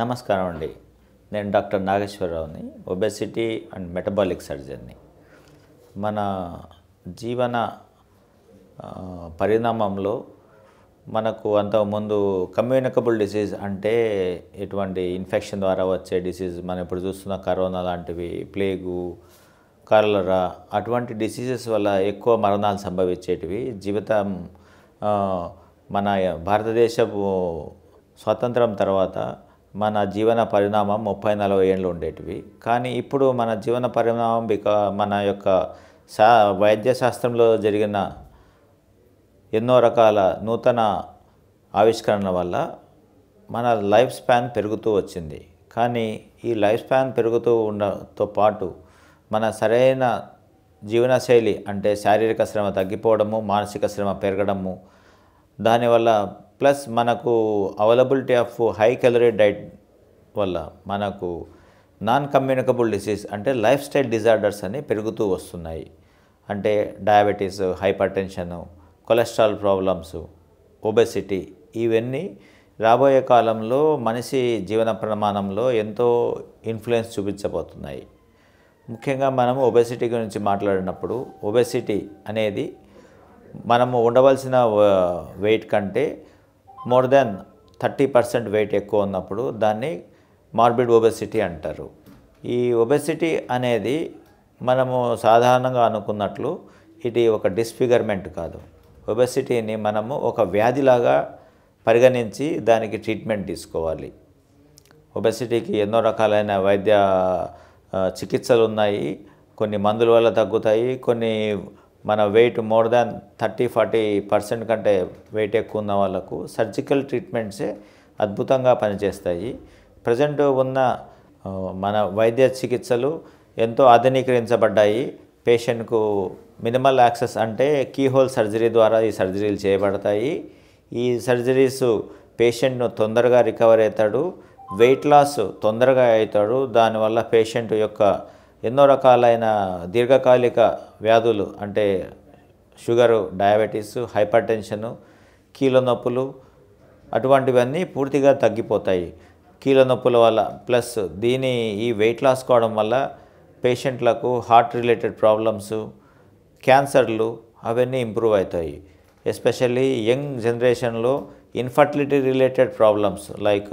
నమస్కారం అండి నేను డాక్టర్ నాగేశ్వరరావుని ఒబెసిటీ అండ్ మెటబాలిక్ సర్జన్ని మన జీవన పరిణామంలో మనకు అంతకుముందు కమ్యూనికబుల్ డిసీజ్ అంటే ఎటువంటి ఇన్ఫెక్షన్ ద్వారా వచ్చే డిసీజ్ మనం ఇప్పుడు చూస్తున్న కరోనా లాంటివి ప్లేగు కరలరా అటువంటి డిసీజెస్ వల్ల ఎక్కువ మరణాలు సంభవించేటివి జీవితం మన భారతదేశపు స్వాతంత్రం తర్వాత మన జీవన పరిణామం ముప్పై నలభై ఏళ్ళు ఉండేటివి కానీ ఇప్పుడు మన జీవన పరిణామం బికా మన యొక్క శా వైద్య శాస్త్రంలో జరిగిన ఎన్నో రకాల నూతన ఆవిష్కరణల వల్ల మన లైఫ్ స్పాన్ పెరుగుతూ వచ్చింది కానీ ఈ లైఫ్ స్పాన్ పెరుగుతూ ఉండతో పాటు మన సరైన జీవనశైలి అంటే శారీరక శ్రమ తగ్గిపోవడము మానసిక శ్రమ పెరగడము దానివల్ల ప్లస్ మనకు availability of high calorie diet వల్ల మనకు నాన్ కమ్యూనికబుల్ డిసీజ్ అంటే లైఫ్ స్టైల్ డిజార్డర్స్ అని పెరుగుతూ వస్తున్నాయి అంటే diabetes hypertension cholesterol problems obesity ఇవన్నీ రాబోయే కాలంలో మనిషి జీవన ప్రమాణంలో ఎంతో ఇన్ఫ్లుయెన్స్ చూపించబోతున్నాయి ముఖ్యంగా మనం ఒబెసిటీ గురించి మాట్లాడినప్పుడు ఒబెసిటీ అనేది మనము ఉండవలసిన వెయిట్ కంటే more than thirty percent weight ఎక్కువ ఉన్నప్పుడు దాన్ని మార్బిడ్ ఒబెసిటీ అంటారు ఈ ఒబెసిటీ అనేది మనము సాధారణంగా అనుకున్నట్లు ఇది ఒక డిస్ఫిగర్మెంట్ కాదు ఒబెసిటీని మనము ఒక వ్యాధిలాగా పరిగణించి దానికి ట్రీట్మెంట్ తీసుకోవాలి ఒబెసిటీకి ఎన్నో రకాలైన వైద్య చికిత్సలు ఉన్నాయి కొన్ని మందుల వల్ల తగ్గుతాయి కొన్ని మన weight more than thirty forty percent కంటే వెయిట్ ఎక్కువ ఉన్న వాళ్ళకు సర్జికల్ ట్రీట్మెంట్సే అద్భుతంగా పనిచేస్తాయి ప్రజెంట్ ఉన్న మన వైద్య చికిత్సలు ఎంతో ఆధునీకరించబడ్డాయి పేషెంట్కు మినిమల్ యాక్సెస్ అంటే కీహోల్ సర్జరీ ద్వారా ఈ సర్జరీలు చేయబడతాయి ఈ సర్జరీస్ పేషెంట్ను తొందరగా రికవర్ అవుతాడు వెయిట్ లాస్ తొందరగా అవుతాడు దానివల్ల పేషెంట్ యొక్క ఎన్నో రకాలైన దీర్ఘకాలిక వ్యాధులు అంటే షుగరు డయాబెటీస్ హైపర్ టెన్షను కీళ్ళ నొప్పులు అటువంటివన్నీ పూర్తిగా తగ్గిపోతాయి కీలనొప్పుల నొప్పుల వల్ల ప్లస్ దీని ఈ వెయిట్ లాస్ కావడం వల్ల పేషెంట్లకు హార్ట్ రిలేటెడ్ ప్రాబ్లమ్స్ క్యాన్సర్లు అవన్నీ ఇంప్రూవ్ అవుతాయి ఎస్పెషల్లీ యంగ్ జనరేషన్లో ఇన్ఫర్టిలిటీ రిలేటెడ్ ప్రాబ్లమ్స్ లైక్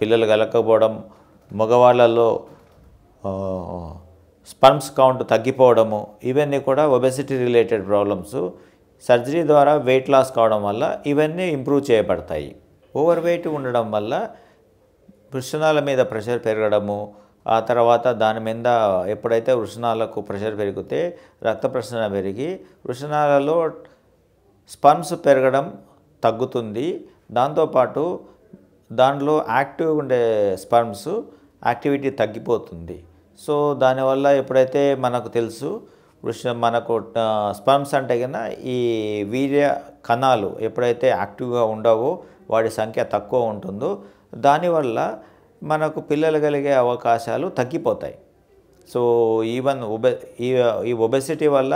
పిల్లలు కలకపోవడం మగవాళ్ళలో స్పర్మ్స్ కౌంట్ తగ్గిపోవడము ఇవన్నీ కూడా ఒబెసిటీ రిలేటెడ్ ప్రాబ్లమ్స్ సర్జరీ ద్వారా వెయిట్ లాస్ కావడం వల్ల ఇవన్నీ ఇంప్రూవ్ చేయబడతాయి ఓవర్ వెయిట్ ఉండడం వల్ల వృషణాల మీద ప్రెషర్ పెరగడము ఆ తర్వాత దాని మీద ఎప్పుడైతే వృషణాలకు ప్రెషర్ పెరిగితే రక్త ప్రసరణ పెరిగి వృషణాలలో స్పర్మ్స్ పెరగడం తగ్గుతుంది దాంతోపాటు దాంట్లో యాక్టివ్ ఉండే స్పర్మ్స్ యాక్టివిటీ తగ్గిపోతుంది సో దానివల్ల ఎప్పుడైతే మనకు తెలుసు మనకు స్పర్మ్స్ అంటే కన్నా ఈ వీర్య కణాలు ఎప్పుడైతే యాక్టివ్గా ఉండవో వాడి సంఖ్య తక్కువ ఉంటుందో దానివల్ల మనకు పిల్లలు కలిగే అవకాశాలు తగ్గిపోతాయి సో ఈవెన్ ఒబె ఈ ఒబెసిటీ వల్ల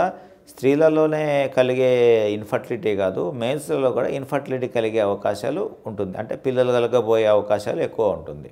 స్త్రీలలోనే కలిగే ఇన్ఫర్టిలిటీ కాదు మేల్స్లలో కూడా ఇన్ఫర్టిలిటీ కలిగే అవకాశాలు ఉంటుంది అంటే పిల్లలు కలగబోయే అవకాశాలు ఎక్కువ ఉంటుంది